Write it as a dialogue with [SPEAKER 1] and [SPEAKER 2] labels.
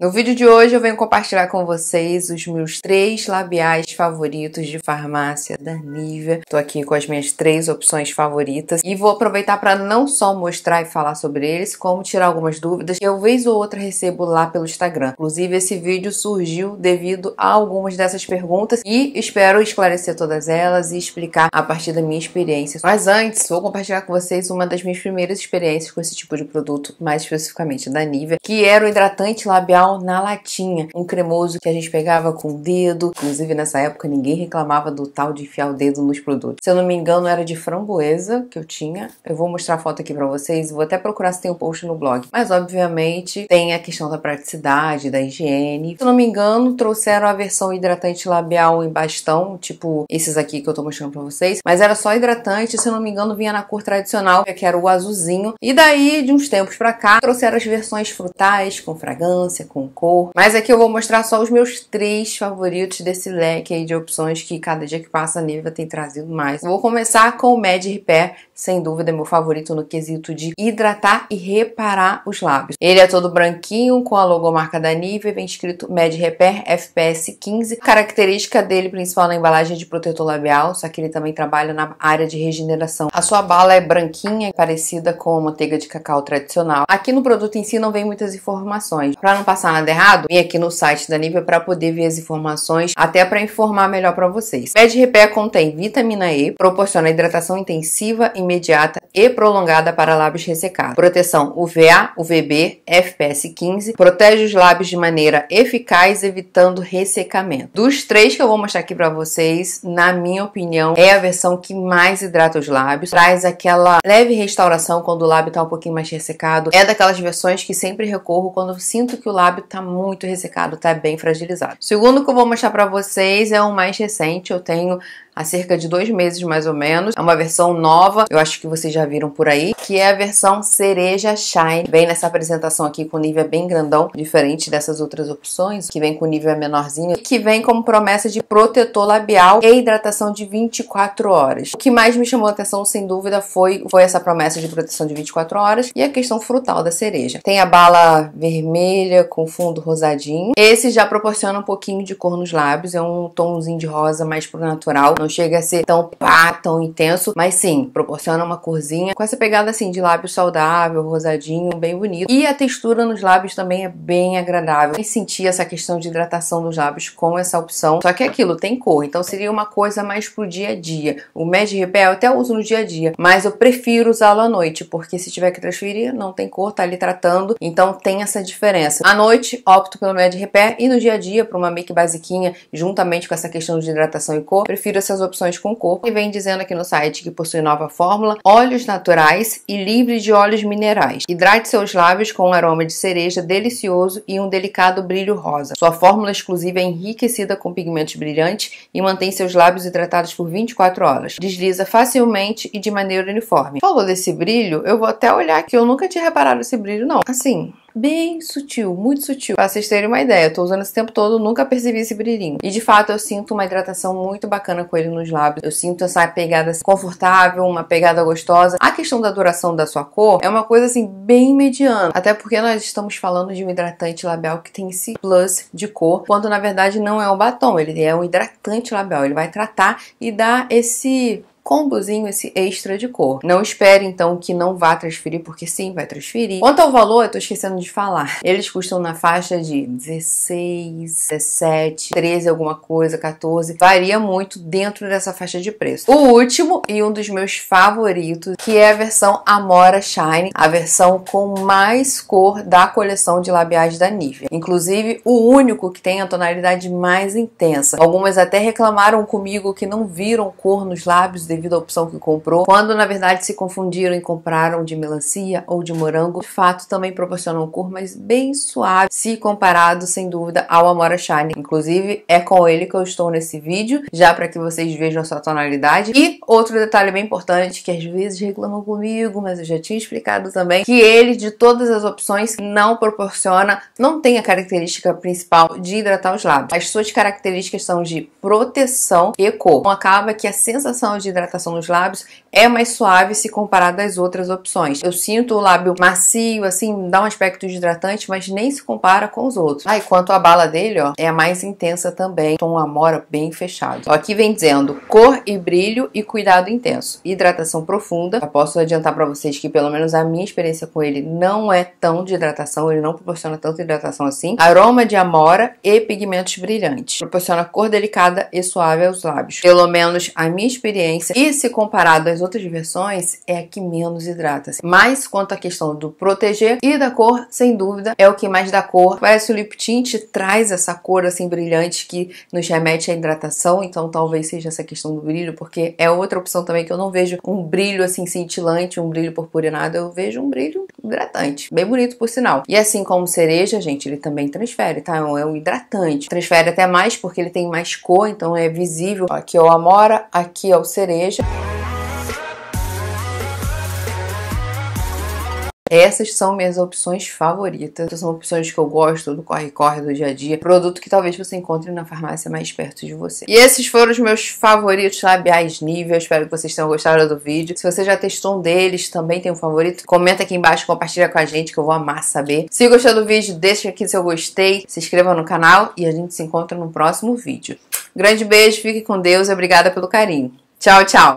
[SPEAKER 1] No vídeo de hoje eu venho compartilhar com vocês os meus três labiais favoritos de farmácia da Nivea. Tô aqui com as minhas três opções favoritas e vou aproveitar para não só mostrar e falar sobre eles, como tirar algumas dúvidas que eu vez ou outra recebo lá pelo Instagram. Inclusive esse vídeo surgiu devido a algumas dessas perguntas e espero esclarecer todas elas e explicar a partir da minha experiência. Mas antes, vou compartilhar com vocês uma das minhas primeiras experiências com esse tipo de produto, mais especificamente da Nivea, que era o hidratante labial original na latinha. Um cremoso que a gente pegava com o dedo. Inclusive, nessa época, ninguém reclamava do tal de enfiar o dedo nos produtos. Se eu não me engano, era de framboesa que eu tinha. Eu vou mostrar a foto aqui pra vocês. Vou até procurar se tem um post no blog. Mas, obviamente, tem a questão da praticidade, da higiene. Se eu não me engano, trouxeram a versão hidratante labial em bastão, tipo esses aqui que eu tô mostrando pra vocês. Mas era só hidratante, se eu não me engano, vinha na cor tradicional, que era o azulzinho. E daí, de uns tempos pra cá, trouxeram as versões frutais, com fragrância, com com cor. Mas aqui eu vou mostrar só os meus três favoritos desse leque aí de opções que cada dia que passa a Neiva tem trazido mais. Vou começar com o Mad Repair sem dúvida, é meu favorito no quesito de hidratar e reparar os lábios. Ele é todo branquinho, com a logomarca da Nivea, vem escrito Med Repair FPS 15. Característica dele principal na embalagem é de protetor labial, só que ele também trabalha na área de regeneração. A sua bala é branquinha, parecida com a manteiga de cacau tradicional. Aqui no produto em si não vem muitas informações. Para não passar nada errado, vim aqui no site da Nivea para poder ver as informações, até para informar melhor para vocês. Med Repair contém vitamina E, proporciona hidratação intensiva e imediata e prolongada para lábios ressecados. Proteção UVA, UVB, FPS 15 protege os lábios de maneira eficaz, evitando ressecamento. Dos três que eu vou mostrar aqui para vocês, na minha opinião, é a versão que mais hidrata os lábios, traz aquela leve restauração quando o lábio tá um pouquinho mais ressecado. É daquelas versões que sempre recorro quando sinto que o lábio tá muito ressecado, tá bem fragilizado. Segundo que eu vou mostrar para vocês é o mais recente, eu tenho há cerca de dois meses mais ou menos. É uma versão nova, eu acho que vocês já viram por aí, que é a versão cereja shine. Vem nessa apresentação aqui com nível bem grandão, diferente dessas outras opções, que vem com nível menorzinho, e que vem como promessa de protetor labial e hidratação de 24 horas. O que mais me chamou a atenção, sem dúvida, foi, foi essa promessa de proteção de 24 horas e a questão frutal da cereja. Tem a bala vermelha com fundo rosadinho. Esse já proporciona um pouquinho de cor nos lábios, é um tomzinho de rosa mais pro natural não chega a ser tão pá, tão intenso, mas sim, proporciona uma corzinha com essa pegada assim de lábios saudável, rosadinho, bem bonito. E a textura nos lábios também é bem agradável. Nem senti essa questão de hidratação dos lábios com essa opção. Só que é aquilo tem cor, então seria uma coisa mais pro dia a dia. O Magic Repel eu até uso no dia a dia, mas eu prefiro usá-lo à noite, porque se tiver que transferir, não tem cor, tá ali tratando, então tem essa diferença. À noite, opto pelo Magic Repair e no dia a dia, para uma make basiquinha, juntamente com essa questão de hidratação e cor, prefiro essa essas opções com corpo. E vem dizendo aqui no site que possui nova fórmula, óleos naturais e livre de óleos minerais. Hidrate seus lábios com um aroma de cereja delicioso e um delicado brilho rosa. Sua fórmula exclusiva é enriquecida com pigmentos brilhantes e mantém seus lábios hidratados por 24 horas. Desliza facilmente e de maneira uniforme. Falou desse brilho, eu vou até olhar que eu nunca tinha reparado esse brilho não. Assim, bem sutil, muito sutil. Pra vocês terem uma ideia, eu tô usando esse tempo todo, nunca percebi esse brilhinho. E de fato eu sinto uma hidratação muito bacana com ele nos lábios. Eu sinto essa pegada confortável, uma pegada gostosa. A questão da duração da sua cor é uma coisa assim bem mediana, até porque nós estamos falando de um hidratante labial que tem esse plus de cor, quando na verdade não é um batom, ele é um hidratante labial, ele vai tratar e dar esse combozinho esse extra de cor. Não espere então que não vá transferir, porque sim, vai transferir. Quanto ao valor, eu tô esquecendo de falar. Eles custam na faixa de 16, 17, 13, alguma coisa, 14. Varia muito dentro dessa faixa de preço. O último e um dos meus favoritos, que é a versão Amora Shine, a versão com mais cor da coleção de labiais da Nivea. Inclusive, o único que tem a tonalidade mais intensa. Algumas até reclamaram comigo que não viram cor nos lábios devido à opção que comprou, quando na verdade se confundiram e compraram de melancia ou de morango, de fato também proporcionam um cor, mas bem suave se comparado sem dúvida ao Amora Shine. Inclusive é com ele que eu estou nesse vídeo, já para que vocês vejam a sua tonalidade. E outro detalhe bem importante que às vezes reclamam comigo, mas eu já tinha explicado também, que ele de todas as opções não proporciona, não tem a característica principal de hidratar os lábios. As suas características são de proteção e cor. Então acaba que a sensação de hidratação nos lábios é mais suave se comparado às outras opções. Eu sinto o lábio macio, assim, dá um aspecto hidratante, mas nem se compara com os outros. Ah, quanto à bala dele, ó, é a mais intensa também, tom amora bem fechado. Ó, aqui vem dizendo cor e brilho e cuidado intenso. Hidratação profunda, eu posso adiantar para vocês que pelo menos a minha experiência com ele não é tão de hidratação, ele não proporciona tanta hidratação assim. Aroma de amora e pigmentos brilhantes. Proporciona cor delicada e suave aos lábios. Pelo menos a minha experiência e se comparado às outras versões, é a que menos hidrata-se. Assim. Mas quanto à questão do proteger e da cor, sem dúvida, é o que mais dá cor. Parece o lip tint traz essa cor assim brilhante que nos remete à hidratação, então talvez seja essa questão do brilho, porque é outra opção também que eu não vejo um brilho assim cintilante, um brilho purpurinado, eu vejo um brilho hidratante, bem bonito por sinal. E assim como cereja, gente, ele também transfere, tá? É um é hidratante. Transfere até mais porque ele tem mais cor, então é visível. Aqui é o amora, aqui é o cereja. Essas são minhas opções favoritas. São opções que eu gosto do corre-corre do dia a dia. Produto que talvez você encontre na farmácia mais perto de você. E esses foram os meus favoritos labiais nível. Espero que vocês tenham gostado do vídeo. Se você já testou um deles, também tem um favorito, comenta aqui embaixo, compartilha com a gente que eu vou amar saber. Se gostou do vídeo, deixa aqui seu gostei, se inscreva no canal e a gente se encontra no próximo vídeo. Grande beijo, fique com Deus e obrigada pelo carinho. Tchau, tchau!